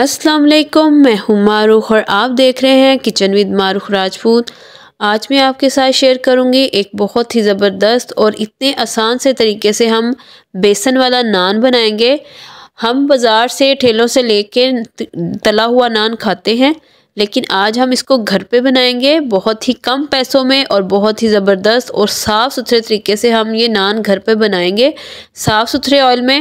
अस्सलाम वालेकुम मैं हूँ मारूख और आप देख रहे हैं किचन विद मारूख राजपूत आज मैं आपके साथ शेयर करूँगी एक बहुत ही ज़बरदस्त और इतने आसान से तरीके से हम बेसन वाला नान बनाएंगे हम बाज़ार से ठेलों से लेके तला हुआ नान खाते हैं लेकिन आज हम इसको घर पे बनाएंगे बहुत ही कम पैसों में और बहुत ही ज़बरदस्त और साफ़ सुथरे तरीके से हम ये नान घर पे बनाएंगे साफ़ सुथरे ऑयल में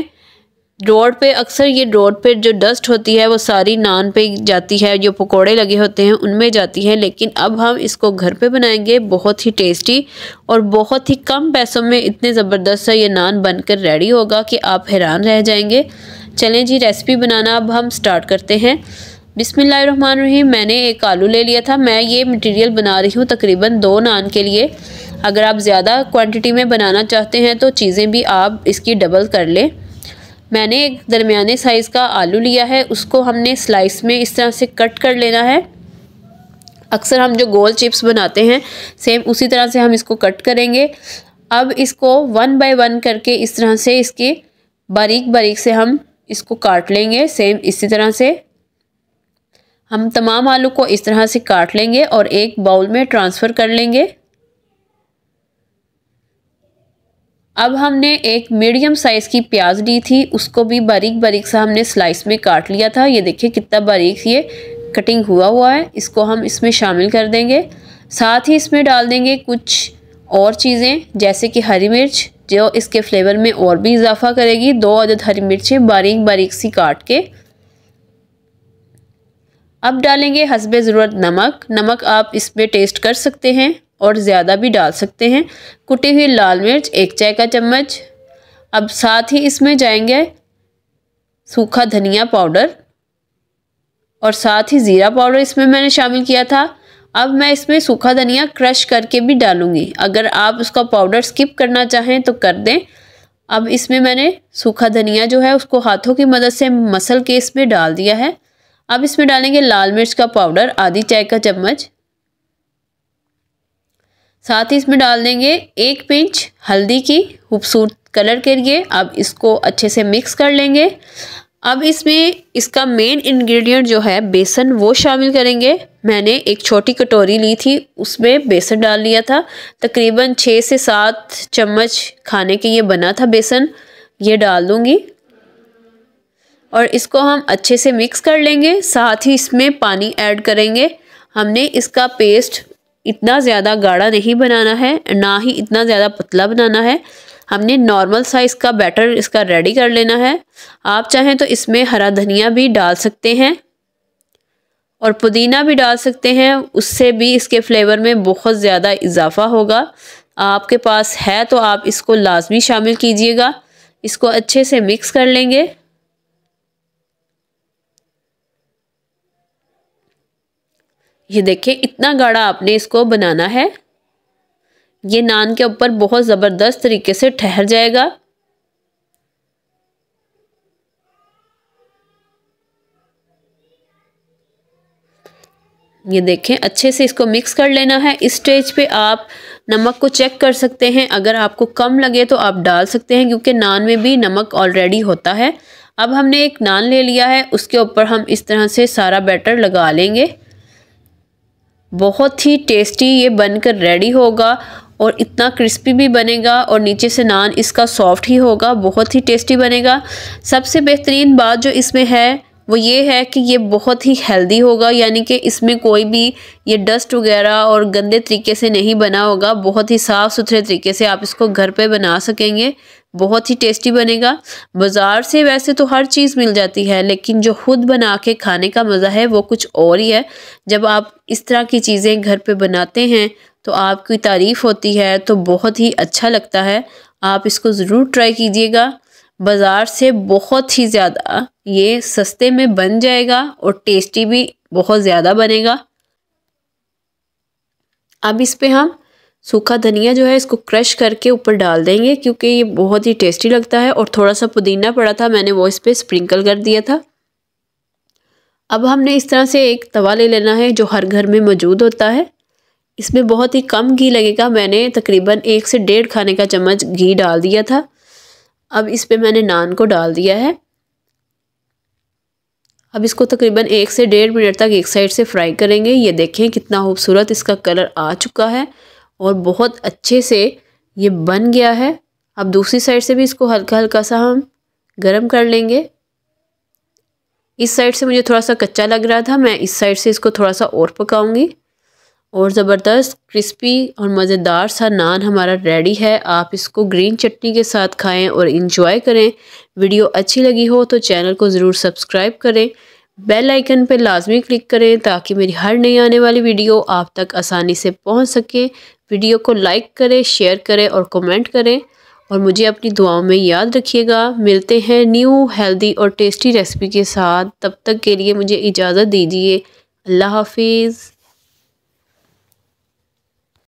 रोड पे अक्सर ये रोड पे जो डस्ट होती है वो सारी नान पे जाती है जो पकोड़े लगे होते हैं उनमें जाती है लेकिन अब हम इसको घर पे बनाएंगे बहुत ही टेस्टी और बहुत ही कम पैसों में इतने ज़बरदस्त सा ये नान बनकर रेडी होगा कि आप हैरान रह जाएंगे चलें जी रेसिपी बनाना अब हम स्टार्ट करते हैं रही मैंने एक आलू ले लिया था मैं ये मटीरियल बना रही हूँ तकरीबन दो नान के लिए अगर आप ज़्यादा क्वान्टिटी में बनाना चाहते हैं तो चीज़ें भी आप इसकी डबल कर लें मैंने एक दरमियाने साइज़ का आलू लिया है उसको हमने स्लाइस में इस तरह से कट कर लेना है अक्सर हम जो गोल चिप्स बनाते हैं सेम उसी तरह से हम इसको कट करेंगे अब इसको वन बाय वन करके इस तरह से इसके बारीक बारीक से हम इसको काट लेंगे सेम इसी तरह से हम तमाम आलू को इस तरह से काट लेंगे और एक बाउल में ट्रांसफ़र कर लेंगे अब हमने एक मीडियम साइज़ की प्याज ली थी उसको भी बारीक बारीक सा हमने स्लाइस में काट लिया था ये देखिए कितना बारीक ये कटिंग हुआ हुआ है इसको हम इसमें शामिल कर देंगे साथ ही इसमें डाल देंगे कुछ और चीज़ें जैसे कि हरी मिर्च जो इसके फ्लेवर में और भी इजाफा करेगी दो अदद हरी मिर्चें बारीक बारीक सी काट के अब डालेंगे हसब ज़रूरत नमक नमक आप इसमें टेस्ट कर सकते हैं और ज़्यादा भी डाल सकते हैं कुटी हुई लाल मिर्च एक चाय का चम्मच अब साथ ही इसमें जाएंगे सूखा धनिया पाउडर और साथ ही ज़ीरा पाउडर इसमें मैंने शामिल किया था अब मैं इसमें सूखा धनिया क्रश करके भी डालूंगी अगर आप उसका पाउडर स्किप करना चाहें तो कर दें अब इसमें मैंने सूखा धनिया जो है उसको हाथों की मदद से मसल के इसमें डाल दिया है अब इसमें डालेंगे लाल मिर्च का पाउडर आधी चाय का चम्मच साथ ही इसमें डाल देंगे एक पिंच हल्दी की खूबसूरत कलर के लिए अब इसको अच्छे से मिक्स कर लेंगे अब इसमें इसका मेन इंग्रेडिएंट जो है बेसन वो शामिल करेंगे मैंने एक छोटी कटोरी ली थी उसमें बेसन डाल लिया था तकरीबन छः से सात चम्मच खाने के ये बना था बेसन ये डाल दूँगी और इसको हम अच्छे से मिक्स कर लेंगे साथ ही इसमें पानी ऐड करेंगे हमने इसका पेस्ट इतना ज़्यादा गाढ़ा नहीं बनाना है ना ही इतना ज़्यादा पतला बनाना है हमने नॉर्मल साइज़ का बैटर इसका रेडी कर लेना है आप चाहें तो इसमें हरा धनिया भी डाल सकते हैं और पुदीना भी डाल सकते हैं उससे भी इसके फ्लेवर में बहुत ज़्यादा इजाफा होगा आपके पास है तो आप इसको लाजमी शामिल कीजिएगा इसको अच्छे से मिक्स कर लेंगे ये देखें इतना गाढ़ा आपने इसको बनाना है ये नान के ऊपर बहुत ज़बरदस्त तरीके से ठहर जाएगा ये देखें अच्छे से इसको मिक्स कर लेना है इस स्टेज पे आप नमक को चेक कर सकते हैं अगर आपको कम लगे तो आप डाल सकते हैं क्योंकि नान में भी नमक ऑलरेडी होता है अब हमने एक नान ले लिया है उसके ऊपर हम इस तरह से सारा बैटर लगा लेंगे बहुत ही टेस्टी ये बनकर रेडी होगा और इतना क्रिस्पी भी बनेगा और नीचे से नान इसका सॉफ्ट ही होगा बहुत ही टेस्टी बनेगा सबसे बेहतरीन बात जो इसमें है वो ये है कि ये बहुत ही हेल्दी होगा यानी कि इसमें कोई भी ये डस्ट वगैरह और गंदे तरीके से नहीं बना होगा बहुत ही साफ़ सुथरे तरीके से आप इसको घर पे बना सकेंगे बहुत ही टेस्टी बनेगा बाज़ार से वैसे तो हर चीज़ मिल जाती है लेकिन जो खुद बना के खाने का मज़ा है वो कुछ और ही है जब आप इस तरह की चीज़ें घर पे बनाते हैं तो आपकी तारीफ़ होती है तो बहुत ही अच्छा लगता है आप इसको ज़रूर ट्राई कीजिएगा बाज़ार से बहुत ही ज़्यादा ये सस्ते में बन जाएगा और टेस्टी भी बहुत ज़्यादा बनेगा अब इस पर हम सूखा धनिया जो है इसको क्रश करके ऊपर डाल देंगे क्योंकि ये बहुत ही टेस्टी लगता है और थोड़ा सा पुदीना पड़ा था मैंने वो इस पर स्प्रिंकल कर दिया था अब हमने इस तरह से एक तवा ले लेना है जो हर घर में मौजूद होता है इसमें बहुत ही कम घी लगेगा मैंने तकरीबन एक से डेढ़ खाने का चम्मच घी डाल दिया था अब इस पर मैंने नान को डाल दिया है अब इसको तकरीबन एक से डेढ़ मिनट तक एक साइड से फ्राई करेंगे ये देखें कितना खूबसूरत इसका कलर आ चुका है और बहुत अच्छे से ये बन गया है अब दूसरी साइड से भी इसको हल्का हल्का सा हम गरम कर लेंगे इस साइड से मुझे थोड़ा सा कच्चा लग रहा था मैं इस साइड से इसको थोड़ा सा और पकाऊंगी और ज़बरदस्त क्रिस्पी और मज़ेदार सा नान हमारा रेडी है आप इसको ग्रीन चटनी के साथ खाएं और इन्जॉय करें वीडियो अच्छी लगी हो तो चैनल को ज़रूर सब्सक्राइब करें बेल आइकन पर लाजमी क्लिक करें ताकि मेरी हर नई आने वाली वीडियो आप तक आसानी से पहुंच सके वीडियो को लाइक करें शेयर करें और कमेंट करें और मुझे अपनी दुआओं में याद रखिएगा मिलते हैं न्यू हेल्दी और टेस्टी रेसिपी के साथ तब तक के लिए मुझे इजाज़त दीजिए अल्लाह हाफिज़